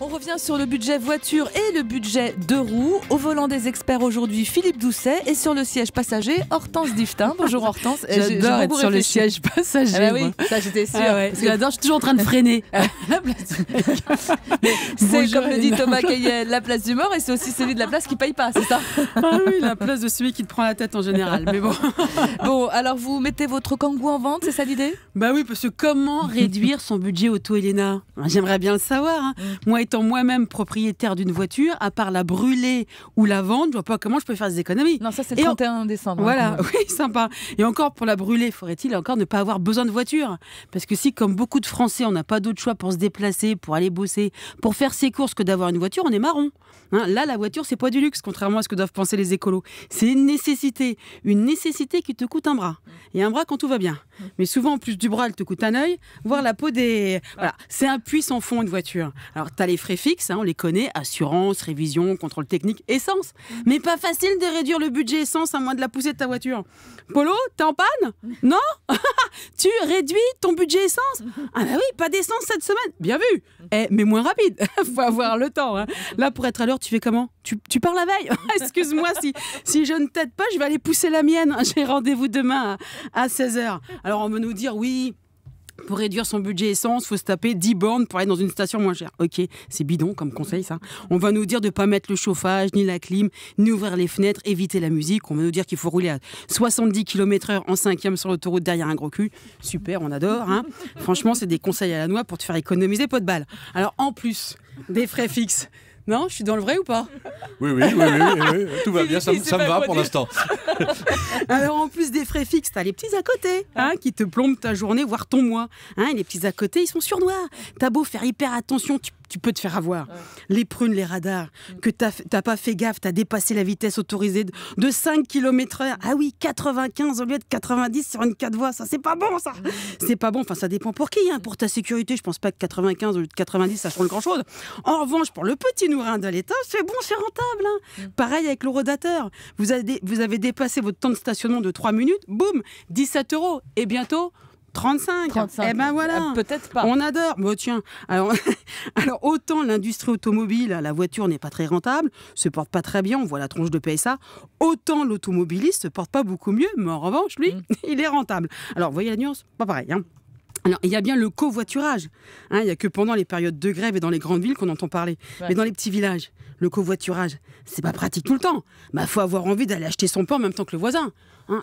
On revient sur le budget voiture et le budget de roues. Au volant des experts aujourd'hui, Philippe Doucet et sur le siège passager, Hortense Diftin. Bonjour Hortense. J'adore être sur le siège passager. Ah bah oui, ça j'étais sûre. Ah parce que j'adore, je suis toujours en train de freiner. c'est comme le dit Thomas Cayet, la place du mort et c'est aussi celui de la place qui paye pas, c'est ça Ah oui, la place de celui qui te prend la tête en général. Mais bon. bon, alors vous mettez votre kangou en vente, c'est ça l'idée Bah oui, parce que comment réduire son budget auto, Elena J'aimerais bien le savoir. Hein. Mm. Moi, étant moi-même propriétaire d'une voiture, à part la brûler ou la vendre, je vois pas comment je peux faire des économies. Non, ça c'est le 31 décembre. Hein, voilà, oui, sympa. Et encore pour la brûler, faudrait-il encore ne pas avoir besoin de voiture Parce que si, comme beaucoup de Français, on n'a pas d'autre choix pour se déplacer, pour aller bosser, pour faire ses courses que d'avoir une voiture, on est marron. Hein, là, la voiture, c'est pas du luxe, contrairement à ce que doivent penser les écolos. C'est une nécessité, une nécessité qui te coûte un bras. Et un bras quand tout va bien. Mm. mais souvent en plus du bras, elle te coûte un œil, voir la peau des. Voilà, c'est un puits sans fond une voiture. Alors tu as les frais fixes, hein, on les connaît, assurance, révision, contrôle technique, essence. Mm. Mais pas facile de réduire le budget essence à moins de la pousser de ta voiture. Polo, t'es en panne mm. Non Tu réduis ton budget essence Ah bah oui, pas d'essence cette semaine. Bien vu. Eh, mais moins rapide. Faut avoir le temps. Hein. Là, pour être à l'heure, tu fais comment tu, tu, pars la veille. Excuse-moi si, si je ne t'aide pas, je vais aller pousser la mienne. J'ai rendez-vous demain à, à 16h. Alors on veut nous dire oui, pour réduire son budget essence, faut se taper 10 bornes pour aller dans une station moins chère. Ok, c'est bidon comme conseil ça. On va nous dire de pas mettre le chauffage, ni la clim, ni ouvrir les fenêtres, éviter la musique. On va nous dire qu'il faut rouler à 70 km/h en cinquième sur l'autoroute derrière un gros cul. Super, on adore. Hein. Franchement, c'est des conseils à la noix pour te faire économiser pas de balle. Alors en plus des frais fixes, non, je suis dans le vrai ou pas oui oui, oui, oui, tout va bien, ça, me va pour l'instant. Alors en plus des frais fixes, t'as les petits à côté hein, qui te plombent ta journée, voire ton mois. Hein, les petits à côté, ils sont noir T'as beau faire hyper attention, tu tu peux te faire avoir. Les prunes, les radars, mm. que t'as pas fait gaffe, t'as dépassé la vitesse autorisée de, 5 km/h. Ah oui, 95 au lieu de 90 sur une 4 voies, ça c'est pas bon ça. Mm. C'est pas bon, enfin ça dépend pour qui. Hein. Pour ta sécurité, je pense pas que 95 au lieu de 90 ça change grand chose. En revanche, pour le petit nourrin de l'État, c'est bon, c'est rentable. Hein. Mm. Pareil avec le rodateur. Vous avez, vous avez dépassé votre temps de stationnement de 3 minutes, boum, 17 euros. Et bientôt, 35. Eh ben voilà. Ah, peut-être pas. On adore. Bon, tiens. Alors, autant l'industrie automobile, la voiture n'est pas très rentable, se porte pas très bien, on voit la tronche de PSA, autant l'automobiliste se porte pas beaucoup mieux, mais en revanche, lui, mm. il est rentable. Alors, voyez la nuance Pas pareil. Hein. Alors, il y a bien le covoiturage. Hein, il n'y a que pendant les périodes de grève et dans les grandes villes qu'on entend parler. Mais dans les petits villages, le covoiturage, c'est pas pratique tout le temps. Il bah, faut avoir envie d'aller acheter son pain en même temps que le voisin. Hein.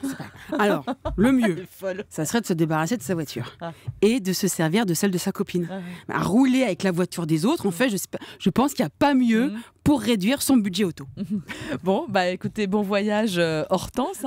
Alors, le mieux, ça serait de se débarrasser de sa voiture ah. et de se servir de celle de sa copine. Ah bah, rouler avec la voiture des autres, en mm. fait, je, pense qu'il n'y a pas mieux mm. pour réduire son budget auto. bon, bah écoutez, bon voyage euh, Hortense.